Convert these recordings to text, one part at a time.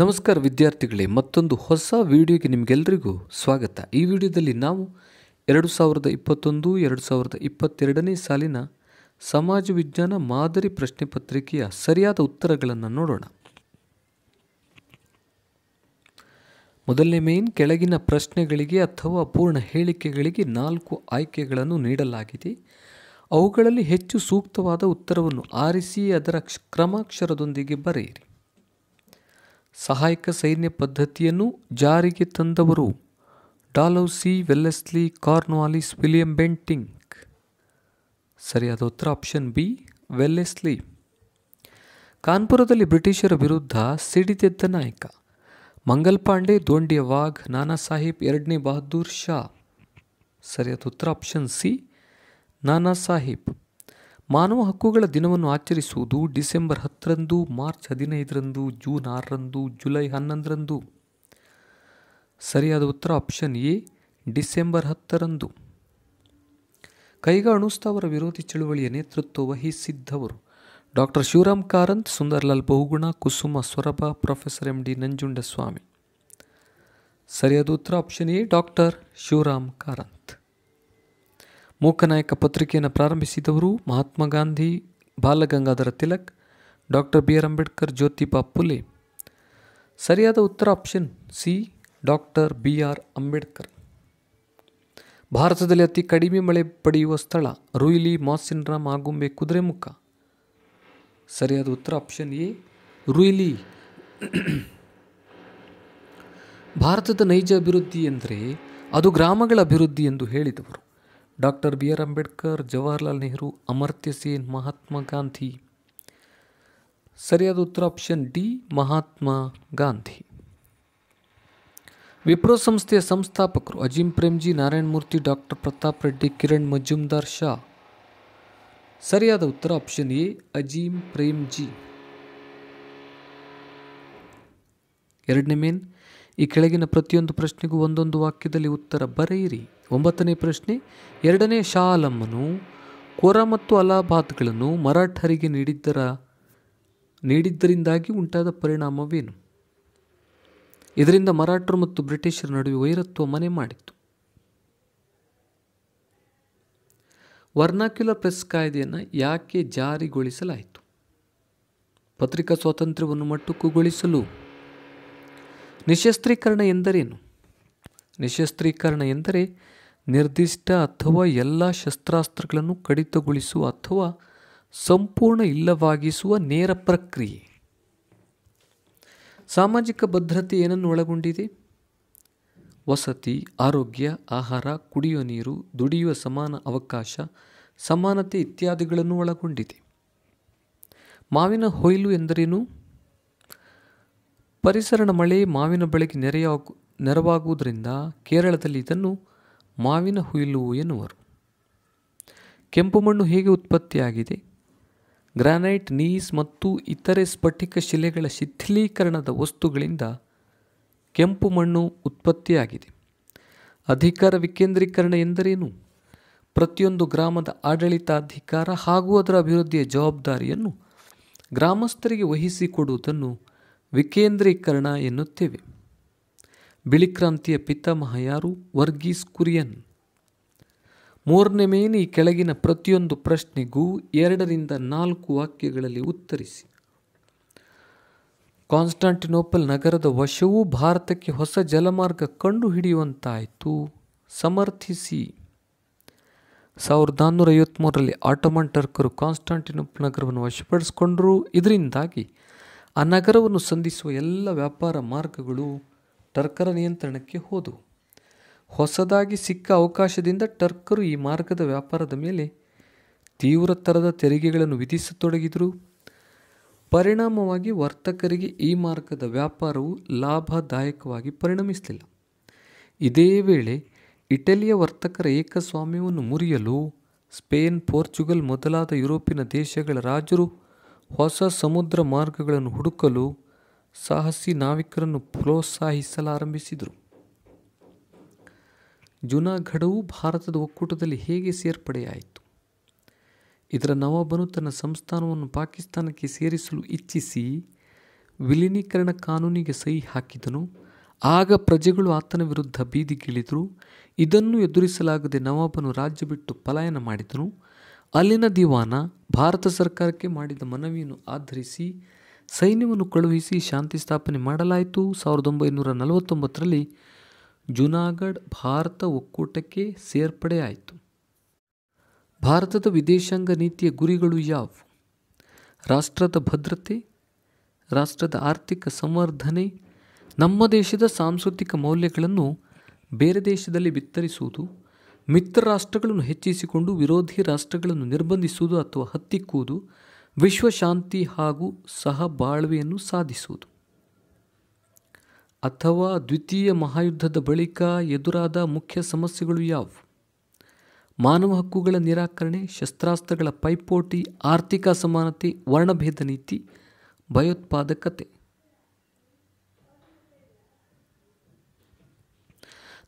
ನಮಸ್ಕಾರ ವಿದ್ಯಾರ್ಥಿಗಳೇ ಮತ್ತೊಂದು ಹೊಸ ವಿಡಿಯೋಗೆ ನಿಮಗೆಲ್ಲರಿಗೂ ಸ್ವಾಗತ ಈ ವಿಡಿಯೋದಲ್ಲಿ ನಾವು ಎರಡು ಸಾವಿರದ ಇಪ್ಪತ್ತೊಂದು ಎರಡು ಸಾವಿರದ ಇಪ್ಪತ್ತೆರಡನೇ ಸಾಲಿನ ಸಮಾಜ ವಿಜ್ಞಾನ ಮಾದರಿ ಪ್ರಶ್ನೆ ಪತ್ರಿಕೆಯ ಸರಿಯಾದ ಉತ್ತರಗಳನ್ನು ನೋಡೋಣ ಮೊದಲನೇ ಮೇನ್ ಕೆಳಗಿನ ಪ್ರಶ್ನೆಗಳಿಗೆ ಅಥವಾ ಪೂರ್ಣ ಹೇಳಿಕೆಗಳಿಗೆ ನಾಲ್ಕು ಆಯ್ಕೆಗಳನ್ನು ನೀಡಲಾಗಿದೆ ಅವುಗಳಲ್ಲಿ ಹೆಚ್ಚು ಸೂಕ್ತವಾದ ಉತ್ತರವನ್ನು ಆರಿಸಿ ಅದರ ಕ್ರಮಾಕ್ಷರದೊಂದಿಗೆ ಬರೆಯಿರಿ ಸಹಾಯಕ ಸೈನ್ಯ ಪದ್ಧತಿಯನ್ನು ಜಾರಿಗೆ ತಂದವರು Dalhousie Wellesley Cornwallis William Bentinck ಸರಿಯಾದ ಉತ್ತರ ಆಪ್ಷನ್ ಬಿ ವೆಲ್ಲೆಸ್ಲಿ ಕಾನ್ಪುರದಲ್ಲಿ ಬ್ರಿಟಿಷರ ವಿರುದ್ಧ ಸಿಡಿದೆದ್ದ ನಾಯಕ ಮಂಗಲ್ಪಾಂಡೆ ದೋಂಡಿಯ ವಾಘ್ ನಾನಾ ಸಾಹೇಬ್ ಎರಡನೇ ಬಹದ್ದೂರ್ ಶಾ ಸರಿಯಾದ ಉತ್ತರ ಆಪ್ಷನ್ ಸಿ ನಾನಾ ಸಾಹೇಬ್ ಮಾನವ ಹಕ್ಕುಗಳ ದಿನವನ್ನು ಆಚರಿಸುವುದು ಡಿಸೆಂಬರ್ ಹತ್ತರಂದು ಮಾರ್ಚ್ ಹದಿನೈದರಂದು ಜೂನ್ ಆರರಂದು ಜುಲೈ ಹನ್ನೊಂದರಂದು ಸರಿಯಾದ ಉತ್ತರ ಆಪ್ಷನ್ ಎ ಡಿಸೆಂಬರ್ ಹತ್ತರಂದು ಕೈಗಾ ಅಣುಸ್ತಾವರ ವಿರೋಧಿ ಚಳುವಳಿಯ ನೇತೃತ್ವ ವಹಿಸಿದ್ದವರು doctor Shivaram Karanth Sunderlal Bahuguna Kusuma Sorab professor M D Nanjundaswamy ಸರಿಯಾದ ಉತ್ತರ option A doctor Shivaram Karanth Mooknayak ಪತ್ರಿಕೆಯನ್ನು ಪ್ರಾರಂಭಿಸಿದವರು Mahatma Gandhi Balagangadhar Tilak doctor B R Ambedkar Jyotiba Phule ಸರಿಯಾದ ಉತ್ತರ option C doctor B R Ambedkar ಭಾರತದಲ್ಲಿ ಅತಿ ಕಡಿಮೆ ಮಳೆ ಪಡೆಯುವ ಸ್ಥಳ ರೂಯ್ಲಿ ಮಾಸಿನ್ರಾ ಆಗುಂಬೆ ಕುದುರೆಮುಖ ಸರಿಯಾದ ಉತ್ತರ ಆಪ್ಷನ್ ಎ ರುಯಿಲಿ ಭಾರತದ ನೈಜ ಅಭಿವೃದ್ಧಿ ಎಂದರೆ ಅದು ಗ್ರಾಮಗಳ ಅಭಿವೃದ್ಧಿ ಎಂದು ಹೇಳಿದವರು doctor B R Ambedkar Jawaharlal Nehru Amartya Sen Mahatma Gandhi ಸರಿಯಾದ ಉತ್ತರ ಆಪ್ಷನ್ ಡಿ ಮಹಾತ್ಮ ಗಾಂಧಿ ವಿಪ್ರೋ ಸಂಸ್ಥೆಯ ಸಂಸ್ಥಾಪಕರು ಅಜಿಂ ಪ್ರೇಮ್ಜಿ ನಾರಾಯಣ ಮೂರ್ತಿ ಡಾಕ್ಟರ್ ಪ್ರತಾಪ್ ರೆಡ್ಡಿ ಕಿರಣ್ ಮಜುಮ್ದಾರ್ ಶಾ ಸರಿಯಾದ ಉತ್ತರ ಆಪ್ಷನ್ ಎ ಅಜೀಂ ಪ್ರೇಮ್ಜಿ ಎರಡನೇ ಮೇನ್ ಈ ಕೆಳಗಿನ ಪ್ರತಿಯೊಂದು ಪ್ರಶ್ನೆಗೂ ಒಂದೊಂದು ವಾಕ್ಯದಲ್ಲಿ ಉತ್ತರ ಬರೆಯಿರಿ ಒಂಬತ್ತನೇ ಪ್ರಶ್ನೆ ಎರಡನೇ ಶಾಲಮ್ಮನು ಕೊರ ಮತ್ತು ಅಲಾಬಾದ್ಗಳನ್ನು ಮರಾಠರಿಗೆ ನೀಡಿದ್ದರ ನೀಡಿದ್ದರಿಂದಾಗಿ ಉಂಟಾದ ಪರಿಣಾಮವೇನು ಇದರಿಂದ ಮರಾಠರು ಮತ್ತು ಬ್ರಿಟಿಷರ ನಡುವೆ ವೈರತ್ವ ಮನೆ ಮಾಡಿತ್ತು ವರ್ನಾಕ್ಯುಲರ್ ಪ್ರೆಸ್ ಕಾಯ್ದೆಯನ್ನು ಯಾಕೆ ಜಾರಿಗೊಳಿಸಲಾಯಿತು ಪತ್ರಿಕಾ ಸ್ವಾತಂತ್ರ್ಯವನ್ನು ಮಟ್ಟುಕುಗೊಳಿಸಲು ನಿಶಸ್ತ್ರೀಕರಣ ಎಂದರೇನು ನಿಶಸ್ತ್ರೀಕರಣ ಎಂದರೆ ನಿರ್ದಿಷ್ಟ ಅಥವಾ ಎಲ್ಲ ಶಸ್ತ್ರಾಸ್ತ್ರಗಳನ್ನು ಕಡಿತಗೊಳಿಸುವ ಅಥವಾ ಸಂಪೂರ್ಣ ಇಲ್ಲವಾಗಿಸುವ ನೇರ ಪ್ರಕ್ರಿಯೆ ಸಾಮಾಜಿಕ ಭದ್ರತೆ ಏನನ್ನು ಒಳಗೊಂಡಿದೆ ವಸತಿ ಆರೋಗ್ಯ ಆಹಾರ ಕುಡಿಯುವ ನೀರು ದುಡಿಯುವ ಸಮಾನ ಅವಕಾಶ ಸಮಾನತೆ ಇತ್ಯಾದಿಗಳನ್ನು ಒಳಗೊಂಡಿದೆ ಮಾವಿನ ಹೊಯ್ಲು ಎಂದರೇನು ಪರಿಸರಣ ಮಳೆ ಮಾವಿನ ಬೆಳೆಗೆ ನೆರೆಯಾಗು ನೆರವಾಗುವುದರಿಂದ ಕೇರಳದಲ್ಲಿ ಇದನ್ನು ಮಾವಿನ ಹುಯಿಲು ಎನ್ನುವರು ಕೆಂಪು ಮಣ್ಣು ಹೇಗೆ ಉತ್ಪತ್ತಿಯಾಗಿದೆ ಗ್ರಾನೈಟ್ ನೀಸ್ ಮತ್ತು ಇತರೆ ಸ್ಫಟಿಕ ಶಿಲೆಗಳ ಶಿಥಿಲೀಕರಣದ ವಸ್ತುಗಳಿಂದ ಕೆಂಪು ಮಣ್ಣು ಉತ್ಪತ್ತಿಯಾಗಿದೆ ಅಧಿಕಾರ ವಿಕೇಂದ್ರೀಕರಣ ಎಂದರೇನು ಪ್ರತಿಯೊಂದು ಗ್ರಾಮದ ಆಡಳಿತಾಧಿಕಾರ ಹಾಗೂ ಅದರ ಅಭಿವೃದ್ಧಿಯ ಜವಾಬ್ದಾರಿಯನ್ನು ಗ್ರಾಮಸ್ಥರಿಗೆ ವಹಿಸಿಕೊಡುವುದನ್ನು ವಿಕೇಂದ್ರೀಕರಣ ಎನ್ನುತ್ತೇವೆ ಬಿಳಿಕ್ರಾಂತಿಯ ಪಿತಾಮಹ ಯಾರು ವರ್ಗೀಸ್ ಕುರಿಯನ್ ಮೂರನೇ ಮೇನ್ ಈ ಕೆಳಗಿನ ಪ್ರತಿಯೊಂದು ಪ್ರಶ್ನೆಗೂ ಎರಡರಿಂದ ನಾಲ್ಕು ವಾಕ್ಯಗಳಲ್ಲಿ ಉತ್ತರಿಸಿ ಕಾನ್ಸ್ಟಾಂಟಿನೋಪಲ್ ನಗರದ ವಶವೂ ಭಾರತಕ್ಕೆ ಹೊಸ ಜಲಮಾರ್ಗ ಕಂಡು ಹಿಡಿಯುವಂತಾಯಿತು ಸಮರ್ಥಿಸಿ ಸಾವಿರದ ನಾನ್ನೂರ ಐವತ್ತ್ಮೂರರಲ್ಲಿ ಆಟೋಮನ್ ಟರ್ಕರು ಕಾನ್ಸ್ಟಾಂಟಿನೋಪಲ್ ನಗರವನ್ನು ವಶಪಡಿಸಿಕೊಂಡರು ಇದರಿಂದಾಗಿ ಆ ನಗರವನ್ನು ಸಂಧಿಸುವ ಎಲ್ಲ ವ್ಯಾಪಾರ ಮಾರ್ಗಗಳು ಟರ್ಕರ ನಿಯಂತ್ರಣಕ್ಕೆ ಹೋದವು ಹೊಸದಾಗಿ ಸಿಕ್ಕ ಅವಕಾಶದಿಂದ ಟರ್ಕರು ಈ ಮಾರ್ಗದ ವ್ಯಾಪಾರದ ಮೇಲೆ ತೀವ್ರ ಥರದ ತೆರಿಗೆಗಳನ್ನು ವಿಧಿಸತೊಡಗಿದರು ಪರಿಣಾಮವಾಗಿ ವರ್ತಕರಿಗೆ ಈ ಮಾರ್ಗದ ವ್ಯಾಪಾರವು ಲಾಭದಾಯಕವಾಗಿ ಪರಿಣಮಿಸಲಿಲ್ಲ ಇದೇ ವೇಳೆ ಇಟಲಿಯ ವರ್ತಕರ ಏಕಸ್ವಾಮ್ಯವನ್ನು ಮುರಿಯಲು ಸ್ಪೇನ್ ಪೋರ್ಚುಗಲ್ ಮೊದಲಾದ ಯುರೋಪಿನ ದೇಶಗಳ ರಾಜರು ಹೊಸ ಸಮುದ್ರ ಮಾರ್ಗಗಳನ್ನು ಹುಡುಕಲು ಸಾಹಸಿ ನಾವಿಕರನ್ನು ಪ್ರೋತ್ಸಾಹಿಸಲಾರಂಭಿಸಿದರು ಜುನಾಗಢವು ಭಾರತದ ಒಕ್ಕೂಟದಲ್ಲಿ ಹೇಗೆ ಸೇರ್ಪಡೆಯಾಯಿತು ಇದರ ನವಾಬನು ತನ್ನ ಸಂಸ್ಥಾನವನ್ನು ಪಾಕಿಸ್ತಾನಕ್ಕೆ ಸೇರಿಸಲು ಇಚ್ಛಿಸಿ ವಿಲೀನೀಕರಣ ಕಾನೂನಿಗೆ ಸಹಿ ಹಾಕಿದನು ಆಗ ಪ್ರಜೆಗಳು ಆತನ ವಿರುದ್ಧ ಬೀದಿಗಿಳಿದರು ಇದನ್ನು ಎದುರಿಸಲಾಗದೆ ನವಾಬನು ರಾಜ್ಯ ಬಿಟ್ಟು ಪಲಾಯನ ಮಾಡಿದನು ಅಲ್ಲಿನ ದಿವಾನ ಭಾರತ ಸರ್ಕಾರಕ್ಕೆ ಮಾಡಿದ ಮನವಿಯನ್ನು ಆಧರಿಸಿ ಸೈನ್ಯವನ್ನು ಕಳುಹಿಸಿ ಶಾಂತಿ ಸ್ಥಾಪನೆ ಮಾಡಲಾಯಿತು ಸಾವಿರದ ಒಂಬೈನೂರ ನಲವತ್ತೊಂಬತ್ತರಲ್ಲಿ ಜುನಾಗಢ್ ಭಾರತ ಒಕ್ಕೂಟಕ್ಕೆ ಸೇರ್ಪಡೆಯಾಯಿತು ಭಾರತದ ವಿದೇಶಾಂಗ ನೀತಿಯ ಗುರಿಗಳು ಯಾವು ರಾಷ್ಟ್ರದ ಭದ್ರತೆ ರಾಷ್ಟ್ರದ ಆರ್ಥಿಕ ಸಂವರ್ಧನೆ ನಮ್ಮ ದೇಶದ ಸಾಂಸ್ಕೃತಿಕ ಮೌಲ್ಯಗಳನ್ನು ಬೇರೆ ದೇಶದಲ್ಲಿ ಬಿತ್ತರಿಸುವುದು ಮಿತ್ರ ರಾಷ್ಟ್ರಗಳನ್ನು ಹೆಚ್ಚಿಸಿಕೊಂಡು ವಿರೋಧಿ ರಾಷ್ಟ್ರಗಳನ್ನು ನಿರ್ಬಂಧಿಸುವುದು ಅಥವಾ ಹತ್ತಿಕ್ಕುವುದು ವಿಶ್ವಶಾಂತಿ ಹಾಗೂ ಸಹಬಾಳ್ವೆಯನ್ನು ಸಾಧಿಸುವುದು ಅಥವಾ ದ್ವಿತೀಯ ಮಹಾಯುದ್ಧದ ಬಳಿಕ ಎದುರಾದ ಮುಖ್ಯ ಸಮಸ್ಯೆಗಳು ಯಾವುವು ಮಾನವ ಹಕ್ಕುಗಳ ನಿರಾಕರಣೆ ಶಸ್ತ್ರಾಸ್ತ್ರಗಳ ಪೈಪೋಟಿ ಆರ್ಥಿಕ ಅಸಮಾನತೆ ವರ್ಣಭೇದ ನೀತಿ ಭಯೋತ್ಪಾದಕತೆ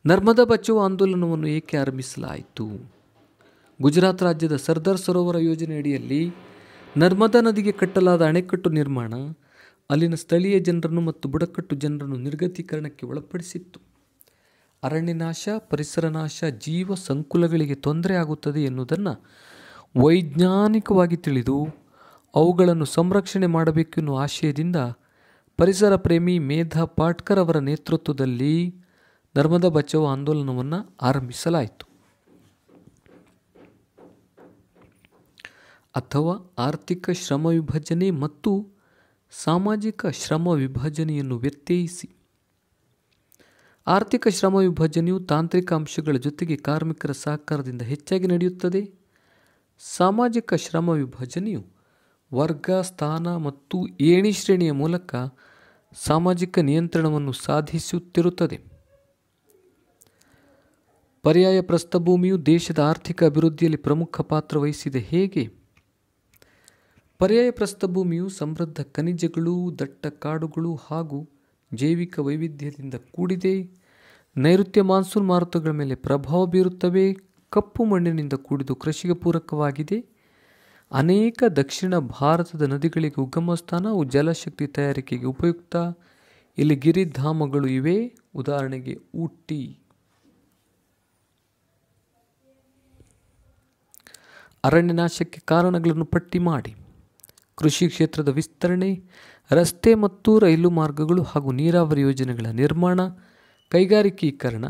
ನರ್ಮದಾ ಬಚ್ಚುವ ಆಂದೋಲನವನ್ನು ಏಕೆ ಆರಂಭಿಸಲಾಯಿತು ಗುಜರಾತ್ ರಾಜ್ಯದ ಸರ್ದಾರ್ ಸರೋವರ ಯೋಜನೆಯಡಿಯಲ್ಲಿ ನರ್ಮದಾ ನದಿಗೆ ಕಟ್ಟಲಾದ ಅಣೆಕಟ್ಟು ನಿರ್ಮಾಣ ಅಲ್ಲಿನ ಸ್ಥಳೀಯ ಜನರನ್ನು ಮತ್ತು ಬುಡಕಟ್ಟು ಜನರನ್ನು ನಿರ್ಗತೀಕರಣಕ್ಕೆ ಒಳಪಡಿಸಿತ್ತು ಅರಣ್ಯನಾಶ ಪರಿಸರ ನಾಶ ಜೀವ ಸಂಕುಲಗಳಿಗೆ ತೊಂದರೆ ಆಗುತ್ತದೆ ಎನ್ನುವುದನ್ನು ವೈಜ್ಞಾನಿಕವಾಗಿ ತಿಳಿದು ಅವುಗಳನ್ನು ಸಂರಕ್ಷಣೆ ಮಾಡಬೇಕೆನ್ನುವ ಆಶಯದಿಂದ ಪರಿಸರ ಪ್ರೇಮಿ ಮೇಧಾ ಪಾಟ್ಕರ್ ಅವರ ನೇತೃತ್ವದಲ್ಲಿ ನರ್ಮದ ಬಚಾವ ಆಂದೋಲನವನ್ನು ಆರಂಭಿಸಲಾಯಿತು ಅಥವಾ ಆರ್ಥಿಕ ಶ್ರಮ ವಿಭಜನೆ ಮತ್ತು ಸಾಮಾಜಿಕ ಶ್ರಮ ವಿಭಜನೆಯನ್ನು ವ್ಯತ್ಯಯಿಸಿ ಆರ್ಥಿಕ ಶ್ರಮ ವಿಭಜನೆಯು ತಾಂತ್ರಿಕ ಅಂಶಗಳ ಜೊತೆಗೆ ಕಾರ್ಮಿಕರ ಸಹಕಾರದಿಂದ ಹೆಚ್ಚಾಗಿ ನಡೆಯುತ್ತದೆ ಸಾಮಾಜಿಕ ಶ್ರಮ ವಿಭಜನೆಯು ವರ್ಗ ಸ್ಥಾನ ಮತ್ತು ಏಣಿ ಶ್ರೇಣಿಯ ಮೂಲಕ ಸಾಮಾಜಿಕ ನಿಯಂತ್ರಣವನ್ನು ಸಾಧಿಸುತ್ತಿರುತ್ತದೆ ಪರ್ಯಾಯ ಪ್ರಸ್ಥಭೂಮಿಯು ದೇಶದ ಆರ್ಥಿಕ ಅಭಿವೃದ್ಧಿಯಲ್ಲಿ ಪ್ರಮುಖ ಪಾತ್ರ ವಹಿಸಿದೆ ಹೇಗೆ ಪರ್ಯಾಯ ಪ್ರಸ್ಥಭೂಮಿಯು ಸಮೃದ್ಧ ಖನಿಜಗಳು ದಟ್ಟ ಕಾಡುಗಳು ಹಾಗೂ ಜೈವಿಕ ವೈವಿಧ್ಯದಿಂದ ಕೂಡಿದೆ ನೈಋತ್ಯ ಮಾನ್ಸೂನ್ ಮಾರುತಗಳ ಮೇಲೆ ಪ್ರಭಾವ ಬೀರುತ್ತವೆ ಕಪ್ಪು ಮಣ್ಣಿನಿಂದ ಕೂಡಿದು ಕೃಷಿಗೆ ಪೂರಕವಾಗಿದೆ ಅನೇಕ ದಕ್ಷಿಣ ಭಾರತದ ನದಿಗಳಿಗೆ ಉಗಮ ಸ್ಥಾನವು ಜಲಶಕ್ತಿ ತಯಾರಿಕೆಗೆ ಉಪಯುಕ್ತ ಇಲ್ಲಿ ಗಿರಿಧಾಮಗಳು ಇವೆ ಉದಾಹರಣೆಗೆ ಊಟಿ ಅರಣ್ಯನಾಶಕ್ಕೆ ಕಾರಣಗಳನ್ನು ಪಟ್ಟಿ ಮಾಡಿ ಕೃಷಿ ಕ್ಷೇತ್ರದ ವಿಸ್ತರಣೆ ರಸ್ತೆ ಮತ್ತು ರೈಲು ಮಾರ್ಗಗಳು ಹಾಗೂ ನೀರಾವರಿ ಯೋಜನೆಗಳ ನಿರ್ಮಾಣ ಕೈಗಾರಿಕೀಕರಣ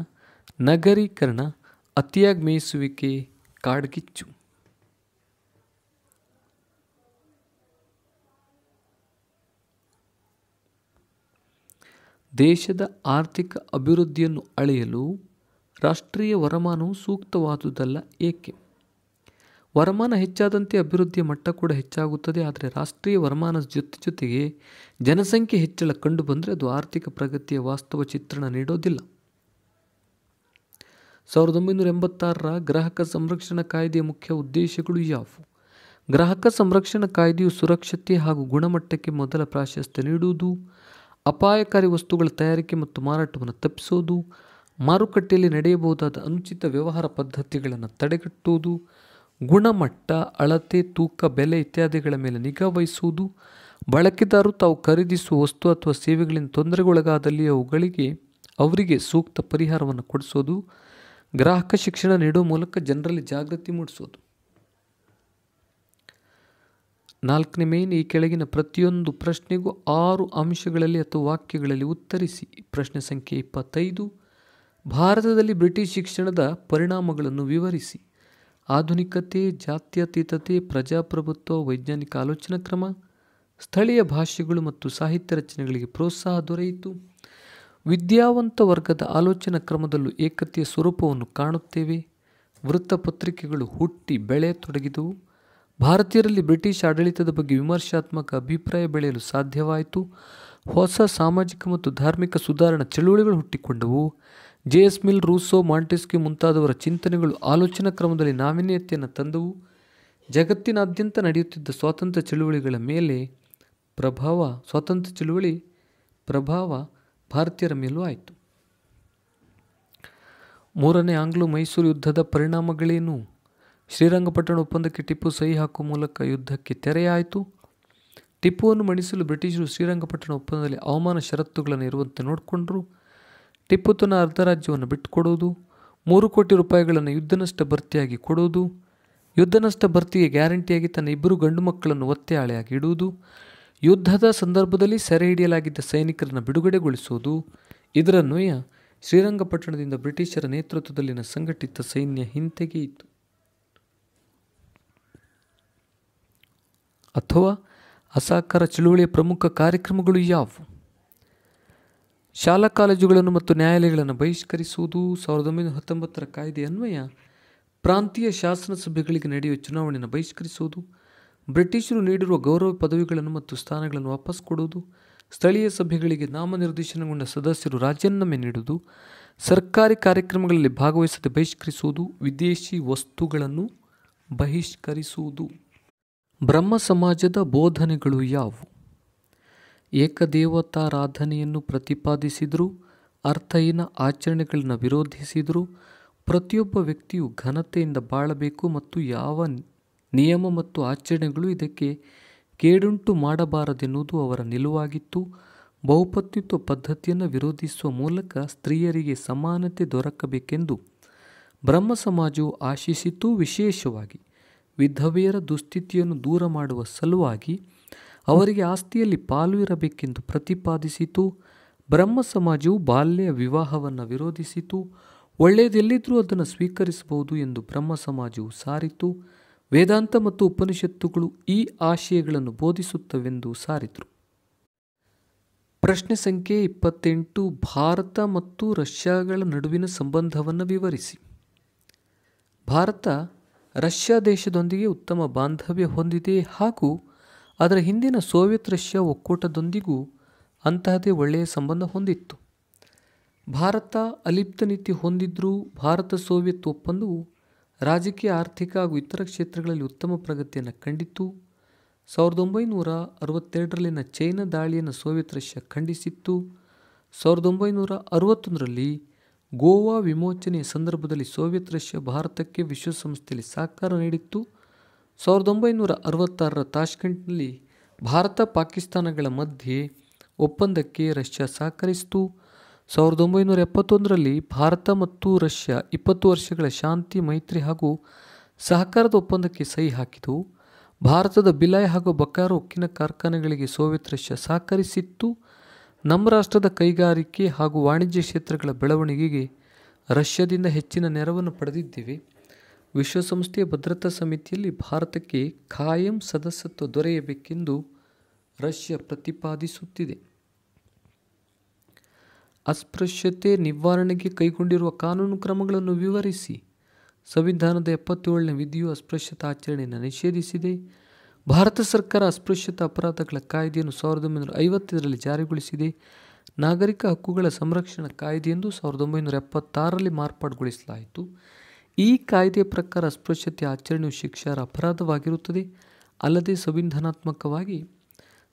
ನಗರೀಕರಣ ಅತಿಯಾಗಿ ಮೇಯಿಸುವಿಕೆ ಕಾಡ್ಗಿಚ್ಚು ದೇಶದ ಆರ್ಥಿಕ ಅಭಿವೃದ್ಧಿಯನ್ನು ಅಳೆಯಲು ರಾಷ್ಟ್ರೀಯ ವರಮಾನವು ಸೂಕ್ತವಾದುದಲ್ಲ ಏಕೆ ವರಮಾನ ಹೆಚ್ಚಾದಂತೆ ಅಭಿವೃದ್ಧಿಯ ಮಟ್ಟ ಕೂಡ ಹೆಚ್ಚಾಗುತ್ತದೆ ಆದರೆ ರಾಷ್ಟ್ರೀಯ ವರಮಾನ ಜೊತೆ ಜೊತೆಗೆ ಜನಸಂಖ್ಯೆ ಹೆಚ್ಚಳ ಕಂಡುಬಂದರೆ ಅದು ಆರ್ಥಿಕ ಪ್ರಗತಿಯ ವಾಸ್ತವ ಚಿತ್ರಣ ನೀಡೋದಿಲ್ಲ ಸಾವಿರದ ಒಂಬೈನೂರ ಎಂಬತ್ತಾರರ ಗ್ರಾಹಕ ಸಂರಕ್ಷಣಾ ಕಾಯ್ದೆಯ ಮುಖ್ಯ ಉದ್ದೇಶಗಳು ಯಾವು ಗ್ರಾಹಕ ಸಂರಕ್ಷಣಾ ಕಾಯ್ದೆಯು ಸುರಕ್ಷತೆ ಹಾಗೂ ಗುಣಮಟ್ಟಕ್ಕೆ ಮೊದಲ ಪ್ರಾಶಸ್ತ್ಯ ನೀಡುವುದು ಅಪಾಯಕಾರಿ ವಸ್ತುಗಳ ತಯಾರಿಕೆ ಮತ್ತು ಮಾರಾಟವನ್ನು ತಪ್ಪಿಸೋದು ಮಾರುಕಟ್ಟೆಯಲ್ಲಿ ನಡೆಯಬಹುದಾದ ಅನುಚಿತ ವ್ಯವಹಾರ ಪದ್ಧತಿಗಳನ್ನು ತಡೆಗಟ್ಟುವುದು ಗುಣಮಟ್ಟ ಅಳತೆ ತೂಕ ಬೆಲೆ ಇತ್ಯಾದಿಗಳ ಮೇಲೆ ನಿಗಾ ವಹಿಸುವುದು ಬಳಕೆದಾರರು ತಾವು ಖರೀದಿಸುವ ವಸ್ತು ಅಥವಾ ಸೇವೆಗಳಿಂದ ತೊಂದರೆಗೊಳಗಾದಲ್ಲಿ ಅವುಗಳಿಗೆ ಅವರಿಗೆ ಸೂಕ್ತ ಪರಿಹಾರವನ್ನು ಕೊಡಿಸೋದು ಗ್ರಾಹಕ ಶಿಕ್ಷಣ ನೀಡುವ ಮೂಲಕ ಜನರಲ್ಲಿ ಜಾಗೃತಿ ಮೂಡಿಸೋದು ನಾಲ್ಕನೇ ಮೇನ್ ಈ ಕೆಳಗಿನ ಪ್ರತಿಯೊಂದು ಪ್ರಶ್ನೆಗೂ ಆರು ಅಂಶಗಳಲ್ಲಿ ಅಥವಾ ವಾಕ್ಯಗಳಲ್ಲಿ ಉತ್ತರಿಸಿ ಪ್ರಶ್ನೆ ಸಂಖ್ಯೆ ಇಪ್ಪತ್ತೈದು ಭಾರತದಲ್ಲಿ ಬ್ರಿಟಿಷ್ ಶಿಕ್ಷಣದ ಪರಿಣಾಮಗಳನ್ನು ವಿವರಿಸಿ ಆಧುನಿಕತೆ ಜಾತ್ಯತೀತತೆ ಪ್ರಜಾಪ್ರಭುತ್ವ ವೈಜ್ಞಾನಿಕ ಆಲೋಚನಾ ಕ್ರಮ ಸ್ಥಳೀಯ ಭಾಷೆಗಳು ಮತ್ತು ಸಾಹಿತ್ಯ ರಚನೆಗಳಿಗೆ ಪ್ರೋತ್ಸಾಹ ದೊರೆಯಿತು ವಿದ್ಯಾವಂತ ವರ್ಗದ ಆಲೋಚನಾ ಕ್ರಮದಲ್ಲೂ ಏಕತೆಯ ಸ್ವರೂಪವನ್ನು ಕಾಣುತ್ತೇವೆ ವೃತ್ತಪತ್ರಿಕೆಗಳು ಹುಟ್ಟಿ ಬೆಳೆಯತೊಡಗಿದವು ಭಾರತೀಯರಲ್ಲಿ ಬ್ರಿಟಿಷ್ ಆಡಳಿತದ ಬಗ್ಗೆ ವಿಮರ್ಶಾತ್ಮಕ ಅಭಿಪ್ರಾಯ ಬೆಳೆಯಲು ಸಾಧ್ಯವಾಯಿತು ಹೊಸ ಸಾಮಾಜಿಕ ಮತ್ತು ಧಾರ್ಮಿಕ ಸುಧಾರಣಾ ಚಳುವಳಿಗಳು ಹುಟ್ಟಿಕೊಂಡವು J S Mill Rousseau Montesquieu ಮುಂತಾದವರ ಚಿಂತನೆಗಳು ಆಲೋಚನಾ ಕ್ರಮದಲ್ಲಿ ನಾವೀನ್ಯತೆಯನ್ನು ತಂದವು ಜಗತ್ತಿನಾದ್ಯಂತ ನಡೆಯುತ್ತಿದ್ದ ಸ್ವಾತಂತ್ರ್ಯ ಚಳುವಳಿಗಳ ಮೇಲೆ ಪ್ರಭಾವ ಸ್ವಾತಂತ್ರ್ಯ ಚಳುವಳಿ ಪ್ರಭಾವ ಭಾರತೀಯರ ಮೇಲೂ ಆಯಿತು ಮೂರನೇ ಆಂಗ್ಲೋ ಮೈಸೂರು ಯುದ್ಧದ ಪರಿಣಾಮಗಳೇನು ಶ್ರೀರಂಗಪಟ್ಟಣ ಒಪ್ಪಂದಕ್ಕೆ ಟಿಪ್ಪು ಸಹಿ ಹಾಕುವ ಮೂಲಕ ಯುದ್ಧಕ್ಕೆ ತೆರೆಯಾಯಿತು ಟಿಪ್ಪುವನ್ನು ಮಣಿಸಲು ಬ್ರಿಟಿಷರು ಶ್ರೀರಂಗಪಟ್ಟಣ ಒಪ್ಪಂದದಲ್ಲಿ ಅವಮಾನ ಷರತ್ತುಗಳನ್ನು ಇರುವಂತೆ ನೋಡಿಕೊಂಡರು ಟಿಪ್ಪುತನ ತನ್ನ ಅರ್ಧ ರಾಜ್ಯವನ್ನು ಬಿಟ್ಟುಕೊಡುವುದು ಮೂರು ಕೋಟಿ ರೂಪಾಯಿಗಳನ್ನು ಯುದ್ಧ ಭರ್ತಿಯಾಗಿ ಕೊಡೋದು ಯುದ್ಧನಷ್ಟ ಭರ್ತಿಗೆ ಗ್ಯಾರಂಟಿಯಾಗಿ ತನ್ನ ಇಬ್ಬರು ಗಂಡು ಮಕ್ಕಳನ್ನು ಒತ್ತೆಯಾಳೆಯಾಗಿ ಇಡುವುದು ಯುದ್ಧದ ಸಂದರ್ಭದಲ್ಲಿ ಸೆರೆ ಹಿಡಿಯಲಾಗಿದ್ದ ಸೈನಿಕರನ್ನು ಬಿಡುಗಡೆಗೊಳಿಸುವುದು ಇದರನ್ವಯ ಶ್ರೀರಂಗಪಟ್ಟಣದಿಂದ ಬ್ರಿಟಿಷರ ನೇತೃತ್ವದಲ್ಲಿನ ಸಂಘಟಿತ ಸೈನ್ಯ ಹಿಂತೆಗೆಯಿತು ಅಥವಾ ಅಸಹಕಾರ ಚಳುವಳಿಯ ಪ್ರಮುಖ ಕಾರ್ಯಕ್ರಮಗಳು ಯಾವುವು ಶಾಲಾ ಕಾಲೇಜುಗಳನ್ನು ಮತ್ತು ನ್ಯಾಯಾಲಯಗಳನ್ನು ಬಹಿಷ್ಕರಿಸುವುದು ಸಾವಿರದ ಒಂಬೈನೂರ ಹತ್ತೊಂಬತ್ತರ ಕಾಯ್ದೆ ಅನ್ವಯ ಪ್ರಾಂತೀಯ ಶಾಸನ ಸಭೆಗಳಿಗೆ ನಡೆಯುವ ಚುನಾವಣೆಯನ್ನು ಬಹಿಷ್ಕರಿಸುವುದು ಬ್ರಿಟಿಷರು ನೀಡಿರುವ ಗೌರವ ಪದವಿಗಳನ್ನು ಮತ್ತು ಸ್ಥಾನಗಳನ್ನು ವಾಪಸ್ ಕೊಡುವುದು ಸ್ಥಳೀಯ ಸಭೆಗಳಿಗೆ ನಾಮನಿರ್ದೇಶನಗೊಂಡ ಸದಸ್ಯರು ರಾಜೀನಾಮೆ ನೀಡುವುದು ಸರ್ಕಾರಿ ಕಾರ್ಯಕ್ರಮಗಳಲ್ಲಿ ಭಾಗವಹಿಸದೆ ಬಹಿಷ್ಕರಿಸುವುದು ವಿದೇಶಿ ವಸ್ತುಗಳನ್ನು ಬಹಿಷ್ಕರಿಸುವುದು ಬ್ರಹ್ಮ ಸಮಾಜದ ಬೋಧನೆಗಳು ಯಾವುವು ಏಕದೇವತಾರಾಧನೆಯನ್ನು ಪ್ರತಿಪಾದಿಸಿದರು ಅರ್ಥಹೀನ ಆಚರಣೆಗಳನ್ನು ವಿರೋಧಿಸಿದರು ಪ್ರತಿಯೊಬ್ಬ ವ್ಯಕ್ತಿಯು ಘನತೆಯಿಂದ ಬಾಳಬೇಕು ಮತ್ತು ಯಾವ ನಿಯಮ ಮತ್ತು ಆಚರಣೆಗಳು ಇದಕ್ಕೆ ಕೇಡುಂಟು ಮಾಡಬಾರದೆನ್ನುವುದು ಅವರ ನಿಲುವಾಗಿತ್ತು ಬಹುಪತ್ನಿತ್ವ ಪದ್ಧತಿಯನ್ನು ವಿರೋಧಿಸುವ ಮೂಲಕ ಸ್ತ್ರೀಯರಿಗೆ ಸಮಾನತೆ ದೊರಕಬೇಕೆಂದು ಬ್ರಹ್ಮ ಸಮಾಜವು ಆಶಿಸಿತು ವಿಶೇಷವಾಗಿ ವಿಧವೆಯರ ದುಸ್ಥಿತಿಯನ್ನು ದೂರ ಮಾಡುವ ಸಲುವಾಗಿ ಅವರಿಗೆ ಆಸ್ತಿಯಲ್ಲಿ ಪಾಲು ಇರಬೇಕೆಂದು ಪ್ರತಿಪಾದಿಸಿತು ಬ್ರಹ್ಮ ಸಮಾಜವು ಬಾಲ್ಯ ವಿವಾಹವನ್ನು ವಿರೋಧಿಸಿತು ಒಳ್ಳೆಯದೆಲ್ಲಿದ್ದರೂ ಅದನ್ನು ಸ್ವೀಕರಿಸಬಹುದು ಎಂದು ಬ್ರಹ್ಮ ಸಮಾಜವು ಸಾರಿತು ವೇದಾಂತ ಮತ್ತು ಉಪನಿಷತ್ತುಗಳು ಈ ಆಶಯಗಳನ್ನು ಬೋಧಿಸುತ್ತವೆಂದು ಸಾರಿದರು ಪ್ರಶ್ನೆ ಸಂಖ್ಯೆ ಇಪ್ಪತ್ತೆಂಟು ಭಾರತ ಮತ್ತು ರಷ್ಯಾಗಳ ನಡುವಿನ ಸಂಬಂಧವನ್ನು ವಿವರಿಸಿ ಭಾರತ ರಷ್ಯಾ ದೇಶದೊಂದಿಗೆ ಉತ್ತಮ ಬಾಂಧವ್ಯ ಹೊಂದಿದೆ ಹಾಗೂ ಅದರ ಹಿಂದಿನ ಸೋವಿಯತ್ ರಷ್ಯಾ ಒಕ್ಕೂಟದೊಂದಿಗೂ ಅಂತಹದೇ ಒಳ್ಳೆಯ ಸಂಬಂಧ ಹೊಂದಿತ್ತು ಭಾರತ ಅಲಿಪ್ತ ನೀತಿ ಹೊಂದಿದ್ದರೂ ಭಾರತ ಸೋವಿಯತ್ ಒಪ್ಪಂದವು ರಾಜಕೀಯ ಆರ್ಥಿಕ ಹಾಗೂ ಇತರ ಕ್ಷೇತ್ರಗಳಲ್ಲಿ ಉತ್ತಮ ಪ್ರಗತಿಯನ್ನು ಕಂಡಿತ್ತು ಸಾವಿರದ ಒಂಬೈನೂರ ಅರವತ್ತೆರಡರಲ್ಲಿನ ಚೈನಾ ದಾಳಿಯನ್ನು ಸೋವಿಯತ್ ರಷ್ಯಾ ಖಂಡಿಸಿತ್ತು ಸಾವಿರದ ಒಂಬೈನೂರ ಅರವತ್ತೊಂದರಲ್ಲಿ ಗೋವಾ ವಿಮೋಚನೆಯ ಸಂದರ್ಭದಲ್ಲಿ ಸೋವಿಯತ್ ರಷ್ಯಾ ಭಾರತಕ್ಕೆ ವಿಶ್ವಸಂಸ್ಥೆಯಲ್ಲಿ ಸಹಕಾರ ನೀಡಿತ್ತು ಸಾವಿರದ ಒಂಬೈನೂರ ಅರವತ್ತಾರರ ತಾಷ್ಕೆಂಟ್ನಲ್ಲಿ ಭಾರತ ಪಾಕಿಸ್ತಾನಗಳ ಮಧ್ಯೆ ಒಪ್ಪಂದಕ್ಕೆ ರಷ್ಯಾ ಸಹಕರಿಸಿತು ಸಾವಿರದ ಒಂಬೈನೂರ ಎಪ್ಪತ್ತೊಂದರಲ್ಲಿ ಭಾರತ ಮತ್ತು ರಷ್ಯಾ ಇಪ್ಪತ್ತು ವರ್ಷಗಳ ಶಾಂತಿ ಮೈತ್ರಿ ಹಾಗೂ ಸಹಕಾರದ ಒಪ್ಪಂದಕ್ಕೆ ಸಹಿ ಹಾಕಿತು ಭಾರತದ ಬಿಲಾಯ್ ಹಾಗೂ ಬಕಾರು ಉಕ್ಕಿನ ಕಾರ್ಖಾನೆಗಳಿಗೆ ಸೋವಿಯತ್ ರಷ್ಯಾ ಸಹಕರಿಸಿತ್ತು ನಮ್ಮ ರಾಷ್ಟ್ರದ ಕೈಗಾರಿಕೆ ಹಾಗೂ ವಾಣಿಜ್ಯ ಕ್ಷೇತ್ರಗಳ ಬೆಳವಣಿಗೆಗೆ ರಷ್ಯಾದಿಂದ ಹೆಚ್ಚಿನ ನೆರವನ್ನು ಪಡೆದಿದ್ದೇವೆ ವಿಶ್ವಸಂಸ್ಥೆಯ ಭದ್ರತಾ ಸಮಿತಿಯಲ್ಲಿ ಭಾರತಕ್ಕೆ ಖಾಯಂ ಸದಸ್ಯತ್ವ ದೊರೆಯಬೇಕೆಂದು ರಷ್ಯಾ ಪ್ರತಿಪಾದಿಸುತ್ತಿದೆ ಅಸ್ಪೃಶ್ಯತೆ ನಿವಾರಣೆಗೆ ಕೈಗೊಂಡಿರುವ ಕಾನೂನು ಕ್ರಮಗಳನ್ನು ವಿವರಿಸಿ ಸಂವಿಧಾನದ ಎಪ್ಪತ್ತೇಳನೇ ವಿಧಿಯು ಅಸ್ಪೃಶ್ಯತಾ ಆಚರಣೆಯನ್ನು ನಿಷೇಧಿಸಿದೆ ಭಾರತ ಸರ್ಕಾರ ಅಸ್ಪೃಶ್ಯತಾ ಅಪರಾಧಗಳ ಕಾಯ್ದೆಯನ್ನು ಸಾವಿರದ ಒಂಬೈನೂರ ಐವತ್ತರಲ್ಲಿ ಜಾರಿಗೊಳಿಸಿದೆ ನಾಗರಿಕ ಹಕ್ಕುಗಳ ಸಂರಕ್ಷಣಾ ಕಾಯ್ದೆಯೆಂದು ಸಾವಿರದ ಒಂಬೈನೂರ ಎಪ್ಪತ್ತಾರರಲ್ಲಿ ಮಾರ್ಪಾಡುಗೊಳಿಸಲಾಯಿತು ಈ ಕಾಯ್ದೆಯ ಪ್ರಕಾರ ಅಸ್ಪೃಶ್ಯತೆ ಆಚರಣೆಯು ಶಿಕ್ಷಾರ ಅಪರಾಧವಾಗಿರುತ್ತದೆ ಅಲ್ಲದೆ ಸಂವಿಧಾನಾತ್ಮಕವಾಗಿ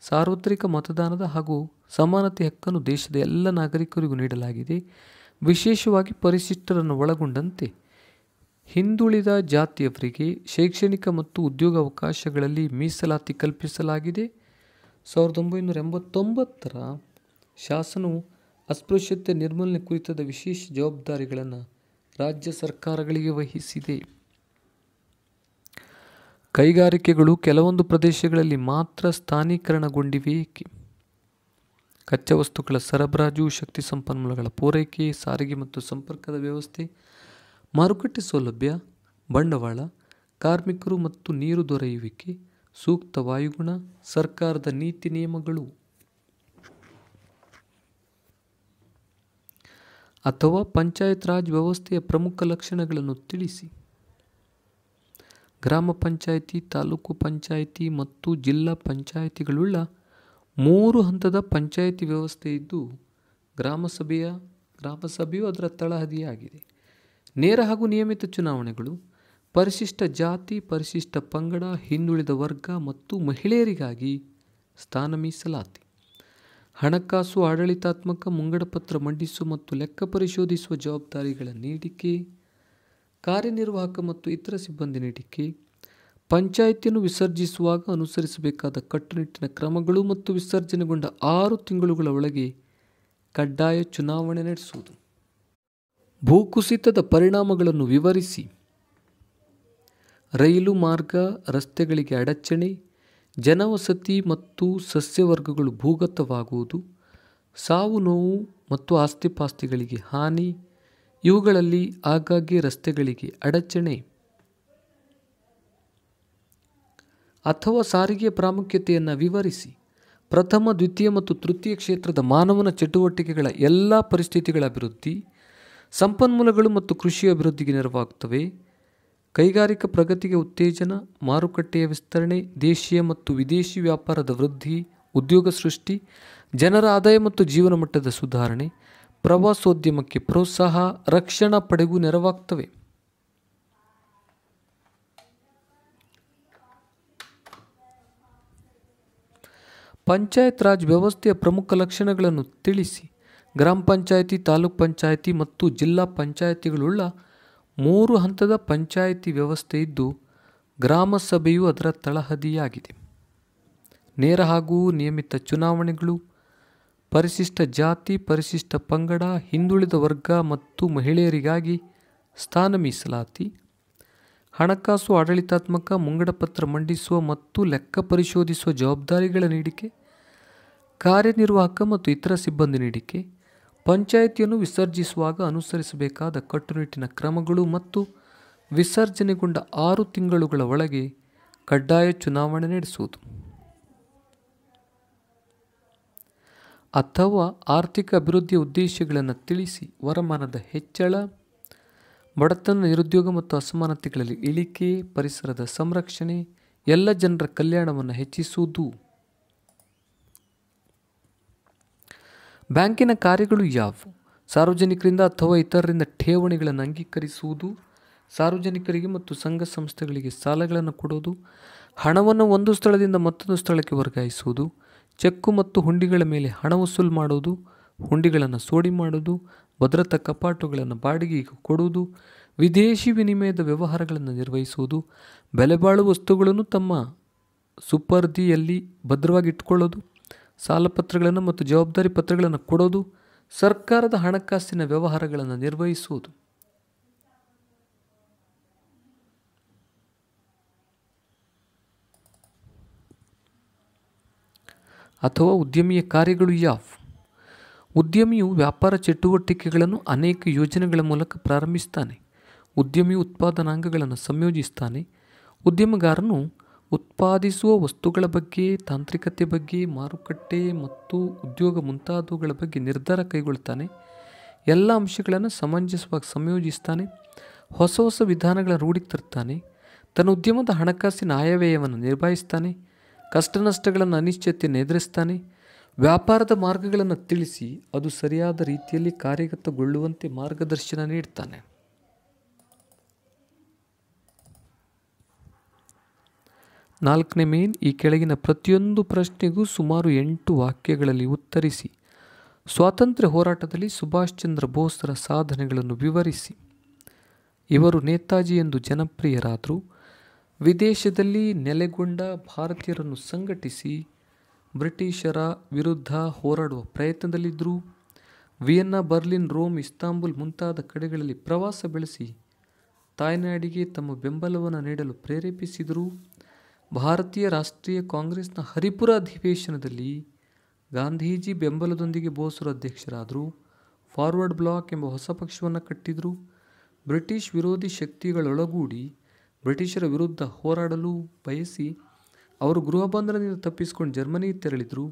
ಸಾರ್ವತ್ರಿಕ ಮತದಾನದ ಹಾಗೂ ಸಮಾನತೆ ಹಕ್ಕನ್ನು ದೇಶದ ಎಲ್ಲ ನಾಗರಿಕರಿಗೂ ನೀಡಲಾಗಿದೆ ವಿಶೇಷವಾಗಿ ಪರಿಶಿಷ್ಟರನ್ನು ಒಳಗೊಂಡಂತೆ ಹಿಂದುಳಿದ ಜಾತಿಯವರಿಗೆ ಶೈಕ್ಷಣಿಕ ಮತ್ತು ಉದ್ಯೋಗ ಅವಕಾಶಗಳಲ್ಲಿ ಮೀಸಲಾತಿ ಕಲ್ಪಿಸಲಾಗಿದೆ ಸಾವಿರದ ಒಂಬೈನೂರ ಎಂಬತ್ತೊಂಬತ್ತರ ಶಾಸನವು ಅಸ್ಪೃಶ್ಯತೆ ನಿರ್ಮೂಲನೆ ಕುರಿತಾದ ವಿಶೇಷ ಜವಾಬ್ದಾರಿಗಳನ್ನು ರಾಜ್ಯ ಸರ್ಕಾರಗಳಿಗೆ ವಹಿಸಿದೆ ಕೈಗಾರಿಕೆಗಳು ಕೆಲವೊಂದು ಪ್ರದೇಶಗಳಲ್ಲಿ ಮಾತ್ರ ಸ್ಥಾನೀಕರಣಗೊಂಡಿವೆ ಏಕೆ ಕಚ್ಚಾ ವಸ್ತುಗಳ ಸರಬರಾಜು ಶಕ್ತಿ ಸಂಪನ್ಮೂಲಗಳ ಪೂರೈಕೆ ಸಾರಿಗೆ ಮತ್ತು ಸಂಪರ್ಕದ ವ್ಯವಸ್ಥೆ ಮಾರುಕಟ್ಟೆ ಸೌಲಭ್ಯ ಬಂಡವಾಳ ಕಾರ್ಮಿಕರು ಮತ್ತು ನೀರು ದೊರೆಯುವಿಕೆ ಸೂಕ್ತ ವಾಯುಗುಣ ಸರ್ಕಾರದ ನೀತಿ ನಿಯಮಗಳು ಅಥವಾ ಪಂಚಾಯತ್ ರಾಜ್ ವ್ಯವಸ್ಥೆಯ ಪ್ರಮುಖ ಲಕ್ಷಣಗಳನ್ನು ತಿಳಿಸಿ ಗ್ರಾಮ ಪಂಚಾಯಿತಿ ತಾಲೂಕು ಪಂಚಾಯಿತಿ ಮತ್ತು ಜಿಲ್ಲಾ ಪಂಚಾಯಿತಿಗಳುಳ್ಳ ಮೂರು ಹಂತದ ಪಂಚಾಯಿತಿ ವ್ಯವಸ್ಥೆ ಇದ್ದು ಗ್ರಾಮಸಭೆಯ ಗ್ರಾಮಸಭೆಯು ಅದರ ತಳಹದಿಯಾಗಿದೆ ನೇರ ಹಾಗೂ ನಿಯಮಿತ ಚುನಾವಣೆಗಳು ಪರಿಶಿಷ್ಟ ಜಾತಿ ಪರಿಶಿಷ್ಟ ಪಂಗಡ ಹಿಂದುಳಿದ ವರ್ಗ ಮತ್ತು ಮಹಿಳೆಯರಿಗಾಗಿ ಸ್ಥಾನ ಮೀಸಲಾತಿ ಹಣಕಾಸು ಆಡಳಿತಾತ್ಮಕ ಮುಂಗಡಪತ್ರ ಮಂಡಿಸುವ ಮತ್ತು ಲೆಕ್ಕ ಪರಿಶೋಧಿಸುವ ಜವಾಬ್ದಾರಿಗಳ ನೀಡಿಕೆ ಕಾರ್ಯನಿರ್ವಾಹಕ ಮತ್ತು ಇತರ ಸಿಬ್ಬಂದಿ ನೀಡಿಕೆ ಪಂಚಾಯಿತಿಯನ್ನು ವಿಸರ್ಜಿಸುವಾಗ ಅನುಸರಿಸಬೇಕಾದ ಕಟ್ಟುನಿಟ್ಟಿನ ಕ್ರಮಗಳು ಮತ್ತು ವಿಸರ್ಜನೆಗೊಂಡ ಆರು ತಿಂಗಳುಗಳ ಒಳಗೆ ಕಡ್ಡಾಯ ಚುನಾವಣೆ ನಡೆಸುವುದು ಭೂಕುಸಿತದ ಪರಿಣಾಮಗಳನ್ನು ವಿವರಿಸಿ ರೈಲು ಮಾರ್ಗ ರಸ್ತೆಗಳಿಗೆ ಅಡಚಣೆ ಜನವಸತಿ ಮತ್ತು ಸಸ್ಯವರ್ಗಗಳು ಭೂಗತವಾಗುವುದು ಸಾವು ನೋವು ಮತ್ತು ಆಸ್ತಿಪಾಸ್ತಿಗಳಿಗೆ ಹಾನಿ ಇವುಗಳಲ್ಲಿ ಆಗಾಗ್ಗೆ ರಸ್ತೆಗಳಿಗೆ ಅಡಚಣೆ ಅಥವಾ ಸಾರಿಗೆ ಪ್ರಾಮುಖ್ಯತೆಯನ್ನು ವಿವರಿಸಿ ಪ್ರಥಮ ದ್ವಿತೀಯ ಮತ್ತು ತೃತೀಯ ಕ್ಷೇತ್ರದ ಮಾನವನ ಚಟುವಟಿಕೆಗಳ ಎಲ್ಲ ಪರಿಸ್ಥಿತಿಗಳ ಅಭಿವೃದ್ಧಿ ಸಂಪನ್ಮೂಲಗಳು ಮತ್ತು ಕೃಷಿ ಅಭಿವೃದ್ಧಿಗೆ ನೆರವಾಗುತ್ತವೆ ಕೈಗಾರಿಕಾ ಪ್ರಗತಿಗೆ ಉತ್ತೇಜನ, ಮಾರುಕಟ್ಟೆಯ ವಿಸ್ತರಣೆ, ದೇಶೀಯ ಮತ್ತು ವಿದೇಶಿ ವ್ಯಾಪಾರದ ವೃದ್ಧಿ, ಉದ್ಯೋಗ ಸೃಷ್ಟಿ, ಜನರ ಆದಾಯ ಮತ್ತು ಜೀವನ ಮಟ್ಟದ ಸುಧಾರಣೆ, ಪ್ರವಾಸೋದ್ಯಮಕ್ಕೆ ಪ್ರೋತ್ಸಾಹ, ರಕ್ಷಣಾ ಪಡೆಗೂ ನೆರವಾಗ್ತವೆ. ಪಂಚಾಯತ್ ರಾಜ್ ವ್ಯವಸ್ಥೆಯ ಪ್ರಮುಖ ಲಕ್ಷಣಗಳನ್ನು ತಿಳಿಸಿ. ಗ್ರಾಮ ಪಂಚಾಯಿತಿ, ತಾಲೂಕು ಪಂಚಾಯಿತಿ ಮತ್ತು ಜಿಲ್ಲಾ ಪಂಚಾಯಿತಿಗಳುಳ್ಳ ಮೂರು ಹಂತದ ಪಂಚಾಯಿತಿ ವ್ಯವಸ್ಥೆ ಇದ್ದು ಗ್ರಾಮ ಸಭೆಯು ಅದರ ತಳಹದಿಯಾಗಿದೆ ನೇರ ಹಾಗೂ ನಿಯಮಿತ ಚುನಾವಣೆಗಳು ಪರಿಶಿಷ್ಟ ಜಾತಿ ಪರಿಶಿಷ್ಟ ಪಂಗಡ ಹಿಂದುಳಿದ ವರ್ಗ ಮತ್ತು ಮಹಿಳೆಯರಿಗಾಗಿ ಸ್ಥಾನ ಮೀಸಲಾತಿ ಹಣಕಾಸು ಆಡಳಿತಾತ್ಮಕ ಮುಂಗಡಪತ್ರ ಮಂಡಿಸುವ ಮತ್ತು ಲೆಕ್ಕ ಪರಿಶೋಧಿಸುವ ಜವಾಬ್ದಾರಿಗಳ ನೀಡಿಕೆ ಕಾರ್ಯನಿರ್ವಾಹಕ ಮತ್ತು ಇತರ ಸಿಬ್ಬಂದಿ ನೀಡಿಕೆ ಪಂಚಾಯಿತಿಯನ್ನು ವಿಸರ್ಜಿಸುವಾಗ ಅನುಸರಿಸಬೇಕಾದ ಕಟ್ಟುನಿಟ್ಟಿನ ಕ್ರಮಗಳು ಮತ್ತು ವಿಸರ್ಜನೆಗೊಂಡ ಆರು ತಿಂಗಳುಗಳ ಒಳಗೆ ಕಡ್ಡಾಯ ಚುನಾವಣೆ ನಡೆಸುವುದು ಅಥವಾ ಆರ್ಥಿಕ ಅಭಿವೃದ್ಧಿಯ ಉದ್ದೇಶಗಳನ್ನು ತಿಳಿಸಿ ವರಮಾನದ ಹೆಚ್ಚಳ ಬಡತನ ನಿರುದ್ಯೋಗ ಮತ್ತು ಅಸಮಾನತೆಗಳಲ್ಲಿ ಇಳಿಕೆ ಪರಿಸರದ ಸಂರಕ್ಷಣೆ ಎಲ್ಲ ಜನರ ಕಲ್ಯಾಣವನ್ನು ಹೆಚ್ಚಿಸುವುದು ಬ್ಯಾಂಕಿನ ಕಾರ್ಯಗಳು ಯಾವುವು ಸಾರ್ವಜನಿಕರಿಂದ ಅಥವಾ ಇತರರಿಂದ ಠೇವಣಿಗಳನ್ನು ಅಂಗೀಕರಿಸುವುದು ಸಾರ್ವಜನಿಕರಿಗೆ ಮತ್ತು ಸಂಘ ಸಂಸ್ಥೆಗಳಿಗೆ ಸಾಲಗಳನ್ನು ಕೊಡುವುದು ಹಣವನ್ನು ಒಂದು ಸ್ಥಳದಿಂದ ಮತ್ತೊಂದು ಸ್ಥಳಕ್ಕೆ ವರ್ಗಾಯಿಸುವುದು ಚೆಕ್ಕು ಮತ್ತು ಹುಂಡಿಗಳ ಮೇಲೆ ಹಣ ವಸೂಲು ಮಾಡುವುದು ಹುಂಡಿಗಳನ್ನು ಸೋಡಿ ಮಾಡುವುದು ಭದ್ರತಾ ಕಪಾಟುಗಳನ್ನು ಬಾಡಿಗೆಗೆ ಕೊಡುವುದು ವಿದೇಶಿ ವಿನಿಮಯದ ವ್ಯವಹಾರಗಳನ್ನು ನಿರ್ವಹಿಸುವುದು ಬೆಲೆಬಾಳು ವಸ್ತುಗಳನ್ನು ತಮ್ಮ ಸುಪರ್ದಿಯಲ್ಲಿ ಭದ್ರವಾಗಿಟ್ಟುಕೊಳ್ಳೋದು ಸಾಲ ಪತ್ರಗಳನ್ನು ಮತ್ತು ಜವಾಬ್ದಾರಿ ಪತ್ರಗಳನ್ನು ಕೊಡೋದು ಸರ್ಕಾರದ ಹಣಕಾಸಿನ ವ್ಯವಹಾರಗಳನ್ನು ನಿರ್ವಹಿಸುವುದು ಅಥವಾ ಉದ್ಯಮಿಯ ಕಾರ್ಯಗಳು ಯಾಫ್ ಉದ್ಯಮಿಯು ವ್ಯಾಪಾರ ಚಟುವಟಿಕೆಗಳನ್ನು ಅನೇಕ ಯೋಜನೆಗಳ ಮೂಲಕ ಪ್ರಾರಂಭಿಸ್ತಾನೆ ಉದ್ಯಮಿ ಉತ್ಪಾದನಾಂಗಗಳನ್ನು ಸಂಯೋಜಿಸ್ತಾನೆ ಉದ್ಯಮಗಾರನು ಉತ್ಪಾದಿಸುವ ವಸ್ತುಗಳ ಬಗ್ಗೆ ತಾಂತ್ರಿಕತೆ ಬಗ್ಗೆ ಮಾರುಕಟ್ಟೆ ಮತ್ತು ಉದ್ಯೋಗ ಮುಂತಾದವುಗಳ ಬಗ್ಗೆ ನಿರ್ಧಾರ ಕೈಗೊಳ್ತಾನೆ ಎಲ್ಲ ಅಂಶಗಳನ್ನು ಸಮಂಜಸವಾಗಿ ಸಂಯೋಜಿಸ್ತಾನೆ ಹೊಸ ಹೊಸ ವಿಧಾನಗಳ ರೂಢಿ ತರ್ತಾನೆ ತನ್ನ ಉದ್ಯಮದ ಹಣಕಾಸಿನ ಆಯವ್ಯಯವನ್ನು ನಿರ್ವಹಿಸ್ತಾನೆ ಕಷ್ಟ ನಷ್ಟಗಳನ್ನು ಅನಿಶ್ಚಿತೆಯನ್ನು ಎದುರಿಸ್ತಾನೆ ವ್ಯಾಪಾರದ ಮಾರ್ಗಗಳನ್ನು ತಿಳಿಸಿ ಅದು ಸರಿಯಾದ ರೀತಿಯಲ್ಲಿ ಕಾರ್ಯಗತಗೊಳ್ಳುವಂತೆ ಮಾರ್ಗದರ್ಶನ ನೀಡ್ತಾನೆ ನಾಲ್ಕನೇ ಮೇನ್ ಈ ಕೆಳಗಿನ ಪ್ರತಿಯೊಂದು ಪ್ರಶ್ನೆಗೂ ಸುಮಾರು ಎಂಟು ವಾಕ್ಯಗಳಲ್ಲಿ ಉತ್ತರಿಸಿ ಸ್ವಾತಂತ್ರ್ಯ ಹೋರಾಟದಲ್ಲಿ ಸುಭಾಷ್ ಚಂದ್ರ ಬೋಸ್ರ ಸಾಧನೆಗಳನ್ನು ವಿವರಿಸಿ ಇವರು ನೇತಾಜಿ ಎಂದು ಜನಪ್ರಿಯರಾದರು ವಿದೇಶದಲ್ಲಿ ನೆಲೆಗೊಂಡ ಭಾರತೀಯರನ್ನು ಸಂಘಟಿಸಿ ಬ್ರಿಟಿಷರ ವಿರುದ್ಧ ಹೋರಾಡುವ ಪ್ರಯತ್ನದಲ್ಲಿದ್ದರು ವಿಯೆನ್ನಾ ಬರ್ಲಿನ್ ರೋಮ್ ಇಸ್ತಾಂಬುಲ್ ಮುಂತಾದ ಕಡೆಗಳಲ್ಲಿ ಪ್ರವಾಸ ಬೆಳೆಸಿ ತಾಯ್ನಾಡಿಗೆ ತಮ್ಮ ಬೆಂಬಲವನ್ನು ನೀಡಲು ಪ್ರೇರೇಪಿಸಿದರು ಭಾರತೀಯ ರಾಷ್ಟ್ರೀಯ ಕಾಂಗ್ರೆಸ್ನ ಹರಿಪುರ ಅಧಿವೇಶನದಲ್ಲಿ ಗಾಂಧೀಜಿ ಬೆಂಬಲದೊಂದಿಗೆ ಬೋಸರು ಅಧ್ಯಕ್ಷರಾದರು ಫಾರ್ವರ್ಡ್ ಬ್ಲಾಕ್ ಎಂಬ ಹೊಸ ಪಕ್ಷವನ್ನು ಕಟ್ಟಿದರು ಬ್ರಿಟಿಷ್ ವಿರೋಧಿ ಶಕ್ತಿಗಳೊಳಗೂಡಿ ಬ್ರಿಟಿಷರ ವಿರುದ್ಧ ಹೋರಾಡಲು ಬಯಸಿ ಅವರು ಗೃಹ ಬಂಧನದಿಂದ ತಪ್ಪಿಸಿಕೊಂಡು ಜರ್ಮನಿಗೆ ತೆರಳಿದರು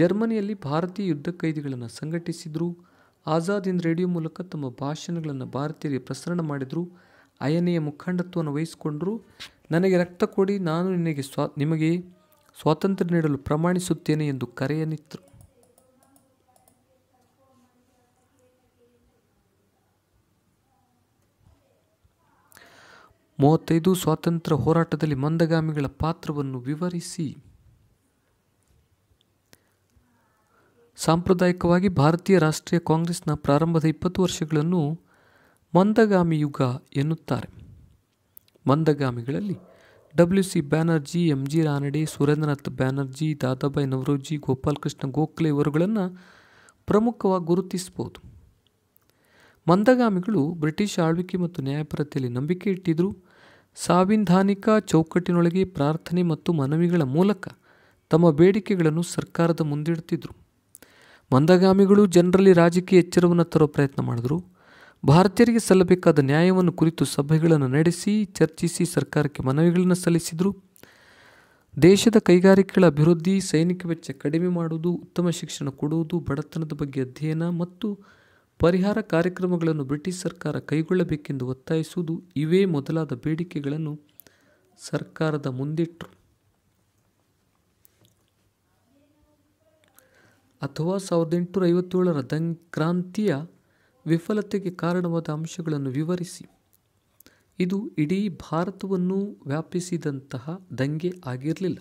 ಜರ್ಮನಿಯಲ್ಲಿ ಭಾರತೀಯ ಯುದ್ಧ ಕೈದಿಗಳನ್ನು ಸಂಘಟಿಸಿದರು ಆಜಾದ್ ಹಿಂದ್ ರೇಡಿಯೋ ಮೂಲಕ ತಮ್ಮ ಭಾಷಣಗಳನ್ನು ಭಾರತೀಯರಿಗೆ ಪ್ರಸರಣ ಮಾಡಿದರು ಅಯನೆಯ ಮುಖಂಡತ್ವವನ್ನು ವಹಿಸಿಕೊಂಡರು ನನಗೆ ರಕ್ತ ಕೊಡಿ ನಾನು ನಿನಗೆ ಸ್ವಾ ನಿಮಗೆ ಸ್ವಾತಂತ್ರ್ಯ ನೀಡಲು ಪ್ರಮಾಣಿಸುತ್ತೇನೆ ಎಂದು ಕರೆಯನಿತ್ತು ಮೂವತ್ತೈದು ಸ್ವಾತಂತ್ರ್ಯ ಹೋರಾಟದಲ್ಲಿ ಮಂದಗಾಮಿಗಳ ಪಾತ್ರವನ್ನು ವಿವರಿಸಿ ಸಾಂಪ್ರದಾಯಿಕವಾಗಿ ಭಾರತೀಯ ರಾಷ್ಟ್ರೀಯ ಕಾಂಗ್ರೆಸ್ನ ಪ್ರಾರಂಭದ ಇಪ್ಪತ್ತು ವರ್ಷಗಳನ್ನು ಮಂದಗಾಮಿ ಯುಗ ಎನ್ನುತ್ತಾರೆ ಮಂದಗಾಮಿಗಳಲ್ಲಿ W C Banerjee M G Ranade Surendranath Banerjee Dadabhai Naoroji Gopalakrishna Gokhale ಇವರುಗಳನ್ನು ಪ್ರಮುಖವಾಗಿ ಗುರುತಿಸಬಹುದು ಮಂದಗಾಮಿಗಳು ಬ್ರಿಟಿಷ್ ಆಳ್ವಿಕೆ ಮತ್ತು ನ್ಯಾಯಪರತೆಯಲ್ಲಿ ನಂಬಿಕೆ ಇಟ್ಟಿದ್ದರು ಸಾಂವಿಧಾನಿಕ ಚೌಕಟ್ಟಿನೊಳಗೆ ಪ್ರಾರ್ಥನೆ ಮತ್ತು ಮನವಿಗಳ ಮೂಲಕ ತಮ್ಮ ಬೇಡಿಕೆಗಳನ್ನು ಸರ್ಕಾರದ ಮುಂದಿಡ್ತಿದ್ರು ಮಂದಗಾಮಿಗಳು ಜನರಲ್ಲಿ ರಾಜಕೀಯ ಎಚ್ಚರವನ್ನು ತರೋ ಪ್ರಯತ್ನ ಮಾಡಿದ್ರು ಭಾರತೀಯರಿಗೆ ಸಲ್ಲಬೇಕಾದ ನ್ಯಾಯವನ್ನು ಕುರಿತು ಸಭೆಗಳನ್ನು ನಡೆಸಿ ಚರ್ಚಿಸಿ ಸರ್ಕಾರಕ್ಕೆ ಮನವಿಗಳನ್ನು ಸಲ್ಲಿಸಿದರು ದೇಶದ ಕೈಗಾರಿಕೆಗಳ ಅಭಿವೃದ್ಧಿ ಸೈನಿಕ ವೆಚ್ಚ ಕಡಿಮೆ ಮಾಡುವುದು ಉತ್ತಮ ಶಿಕ್ಷಣ ಕೊಡುವುದು ಬಡತನದ ಬಗ್ಗೆ ಅಧ್ಯಯನ ಮತ್ತು ಪರಿಹಾರ ಕಾರ್ಯಕ್ರಮಗಳನ್ನು ಬ್ರಿಟಿಷ್ ಸರ್ಕಾರ ಕೈಗೊಳ್ಳಬೇಕೆಂದು ಒತ್ತಾಯಿಸುವುದು ಇವೇ ಮೊದಲಾದ ಬೇಡಿಕೆಗಳನ್ನು ಸರ್ಕಾರದ ಮುಂದಿಟ್ಟರು ಅಥವಾ ಸಾವಿರದ ಎಂಟುನೂರ ಐವತ್ತೇಳರ ದಂಗ್ ಕ್ರಾಂತಿಯ ವಿಫಲತೆಗೆ ಕಾರಣವಾದ ಅಂಶಗಳನ್ನು ವಿವರಿಸಿ ಇದು ಇಡೀ ಭಾರತವನ್ನು ವ್ಯಾಪಿಸಿದಂತಹ ದಂಗೆ ಆಗಿರಲಿಲ್ಲ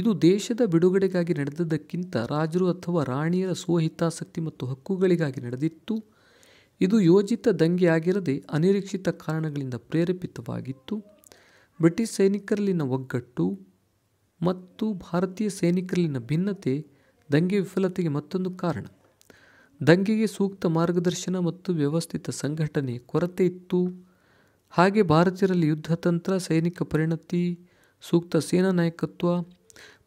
ಇದು ದೇಶದ ಬಿಡುಗಡೆಗಾಗಿ ನಡೆದದಕ್ಕಿಂತ ರಾಜರು ಅಥವಾ ರಾಣಿಯರ ಸ್ವಹಿತಾಸಕ್ತಿ ಮತ್ತು ಹಕ್ಕುಗಳಿಗಾಗಿ ನಡೆದಿತ್ತು ಇದು ಯೋಜಿತ ದಂಗೆ ಆಗಿರದೆ ಅನಿರೀಕ್ಷಿತ ಕಾರಣಗಳಿಂದ ಪ್ರೇರೇಪಿತವಾಗಿತ್ತು ಬ್ರಿಟಿಷ್ ಸೈನಿಕರಲ್ಲಿನ ಒಗ್ಗಟ್ಟು ಮತ್ತು ಭಾರತೀಯ ಸೈನಿಕರಲ್ಲಿನ ಭಿನ್ನತೆ ದಂಗೆ ವಿಫಲತೆಗೆ ಮತ್ತೊಂದು ಕಾರಣ ದಂಗೆಗೆ ಸೂಕ್ತ ಮಾರ್ಗದರ್ಶನ ಮತ್ತು ವ್ಯವಸ್ಥಿತ ಸಂಘಟನೆ ಕೊರತೆ ಇತ್ತು ಹಾಗೆ ಭಾರತೀಯರಲ್ಲಿ ಯುದ್ಧತಂತ್ರ ಸೈನಿಕ ಪರಿಣತಿ ಸೂಕ್ತ ಸೇನಾ ನಾಯಕತ್ವ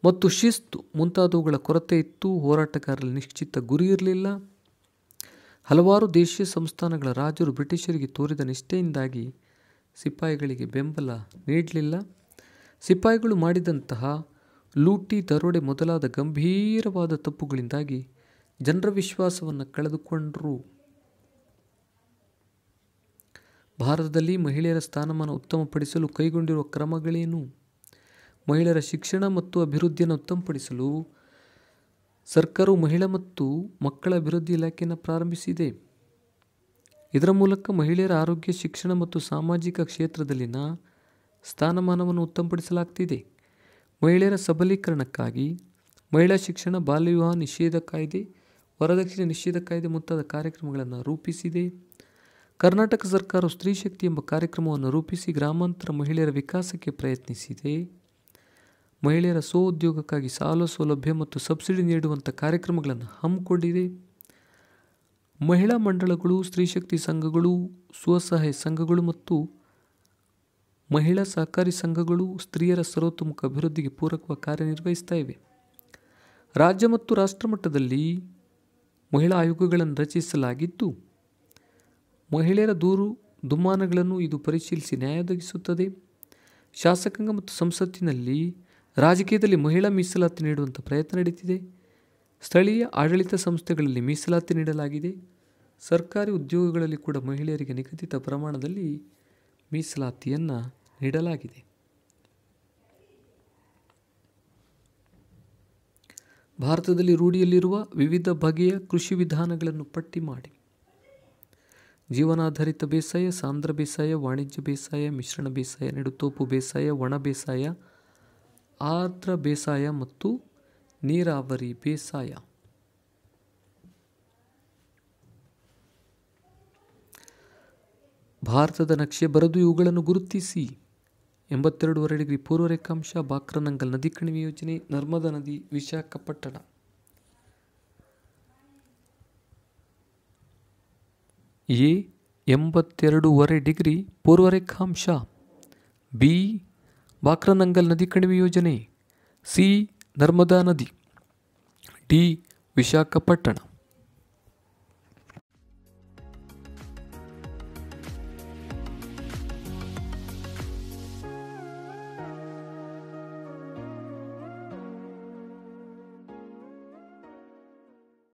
ಮತ್ತು ಶಿಸ್ತು ಮುಂತಾದವುಗಳ ಕೊರತೆ ಇತ್ತು ಹೋರಾಟಗಾರರಲ್ಲಿ ನಿಶ್ಚಿತ ಗುರಿ ಇರಲಿಲ್ಲ ಹಲವಾರು ದೇಶೀಯ ಸಂಸ್ಥಾನಗಳ ರಾಜರು ಬ್ರಿಟಿಷರಿಗೆ ತೋರಿದ ನಿಷ್ಠೆಯಿಂದಾಗಿ ಸಿಪಾಯಿಗಳಿಗೆ ಬೆಂಬಲ ನೀಡಲಿಲ್ಲ ಸಿಪಾಯಿಗಳು ಮಾಡಿದಂತಹ ಲೂಟಿ ದರೋಡೆ ಮೊದಲಾದ ಗಂಭೀರವಾದ ತಪ್ಪುಗಳಿಂದಾಗಿ ಜನರ ವಿಶ್ವಾಸವನ್ನು ಕಳೆದುಕೊಂಡರು ಭಾರತದಲ್ಲಿ ಮಹಿಳೆಯರ ಸ್ಥಾನಮಾನ ಉತ್ತಮಪಡಿಸಲು ಕೈಗೊಂಡಿರುವ ಕ್ರಮಗಳೇನು ಮಹಿಳೆಯರ ಶಿಕ್ಷಣ ಮತ್ತು ಅಭಿವೃದ್ಧಿಯನ್ನು ಉತ್ತಮಪಡಿಸಲು ಸರ್ಕಾರವು ಮಹಿಳಾ ಮತ್ತು ಮಕ್ಕಳ ಅಭಿವೃದ್ಧಿ ಇಲಾಖೆಯನ್ನು ಪ್ರಾರಂಭಿಸಿದೆ ಇದರ ಮೂಲಕ ಮಹಿಳೆಯರ ಆರೋಗ್ಯ ಶಿಕ್ಷಣ ಮತ್ತು ಸಾಮಾಜಿಕ ಕ್ಷೇತ್ರದಲ್ಲಿನ ಸ್ಥಾನಮಾನವನ್ನು ಉತ್ತಮಪಡಿಸಲಾಗ್ತಿದೆ ಮಹಿಳೆಯರ ಸಬಲೀಕರಣಕ್ಕಾಗಿ ಮಹಿಳಾ ಶಿಕ್ಷಣ ಬಾಲ್ಯ ವಿವಾಹ ನಿಷೇಧ ಕಾಯ್ದೆ ವರದಕ್ಷಿಣೆ ನಿಷೇಧ ಕಾಯ್ದೆ ಮುಂತಾದ ಕಾರ್ಯಕ್ರಮಗಳನ್ನು ರೂಪಿಸಿದೆ ಕರ್ನಾಟಕ ಸರ್ಕಾರವು ಸ್ತ್ರೀ ಶಕ್ತಿ ಎಂಬ ಕಾರ್ಯಕ್ರಮವನ್ನು ರೂಪಿಸಿ ಗ್ರಾಮಾಂತರ ಮಹಿಳೆಯರ ವಿಕಾಸಕ್ಕೆ ಪ್ರಯತ್ನಿಸಿದೆ ಮಹಿಳೆಯರ ಉದ್ಯೋಗಕ್ಕಾಗಿ ಸಾಲ ಸೌಲಭ್ಯ ಮತ್ತು ಸಬ್ಸಿಡಿ ನೀಡುವಂಥ ಕಾರ್ಯಕ್ರಮಗಳನ್ನು ಹಮ್ಮಿಕೊಂಡಿದೆ ಮಹಿಳಾ ಮಂಡಳಗಳು ಶಕ್ತಿ ಸಂಘಗಳು ಸ್ವಸಹಾಯ ಸಂಘಗಳು ಮತ್ತು ಮಹಿಳಾ ಸಹಕಾರಿ ಸಂಘಗಳು ಸ್ತ್ರೀಯರ ಸರ್ವತೋಮುಖ ಅಭಿವೃದ್ಧಿಗೆ ಪೂರಕವಾಗಿ ಕಾರ್ಯನಿರ್ವಹಿಸ್ತಾ ಇವೆ ರಾಜ್ಯ ಮತ್ತು ರಾಷ್ಟ್ರಮಟ್ಟದಲ್ಲಿ ಮಹಿಳಾ ಆಯೋಗಗಳನ್ನು ರಚಿಸಲಾಗಿದ್ದು ಮಹಿಳೆಯರ ದೂರು ದುಮ್ಮಾನಗಳನ್ನು ಇದು ಪರಿಶೀಲಿಸಿ ನ್ಯಾಯ ಒದಗಿಸುತ್ತದೆ ಶಾಸಕಾಂಗ ಮತ್ತು ಸಂಸತ್ತಿನಲ್ಲಿ ರಾಜಕೀಯದಲ್ಲಿ ಮಹಿಳಾ ಮೀಸಲಾತಿ ನೀಡುವಂಥ ಪ್ರಯತ್ನ ನಡೀತಿದೆ ಸ್ಥಳೀಯ ಆಡಳಿತ ಸಂಸ್ಥೆಗಳಲ್ಲಿ ಮೀಸಲಾತಿ ನೀಡಲಾಗಿದೆ ಸರ್ಕಾರಿ ಉದ್ಯೋಗಗಳಲ್ಲಿ ಕೂಡ ಮಹಿಳೆಯರಿಗೆ ನಿಗದಿತ ಪ್ರಮಾಣದಲ್ಲಿ ಮೀಸಲಾತಿಯನ್ನು ನೀಡಲಾಗಿದೆ ಭಾರತದಲ್ಲಿ ರೂಢಿಯಲ್ಲಿರುವ ವಿವಿಧ ಬಗೆಯ ಕೃಷಿ ವಿಧಾನಗಳನ್ನು ಪಟ್ಟಿ ಮಾಡಿ ಜೀವನಾಧಾರಿತ ಬೇಸಾಯ ಸಾಂದ್ರ ಬೇಸಾಯ ವಾಣಿಜ್ಯ ಬೇಸಾಯ ಮಿಶ್ರಣ ಬೇಸಾಯ ನೆಡುತೋಪು ಬೇಸಾಯ ಒಣ ಬೇಸಾಯ ಆರ್ದ್ರ ಬೇಸಾಯ ಮತ್ತು ನೀರಾವರಿ ಬೇಸಾಯ ಭಾರತದ ನಕ್ಷೆ ಬರೆದು ಇವುಗಳನ್ನು ಗುರುತಿಸಿ ಎಂಬತ್ತೆರಡೂವರೆ ಡಿಗ್ರಿ ಪೂರ್ವ ರೇಖಾಂಶ ಬಾಕ್ರನಂಗಲ್ ನದಿ ಕಣಿವೆ ಯೋಜನೆ ನರ್ಮದಾ ನದಿ ವಿಶಾಖಪಟ್ಟಣ ಎ ಎಂಬತ್ತೆರಡೂವರೆ ಡಿಗ್ರಿ ಪೂರ್ವ ರೇಖಾಂಶ ಬಿ ಬಾಕ್ರನಂಗಲ್ ನದಿ ಕಣಿವೆ ಯೋಜನೆ ಸಿ ನರ್ಮದಾ ನದಿ ಡಿ ವಿಶಾಖಪಟ್ಟಣ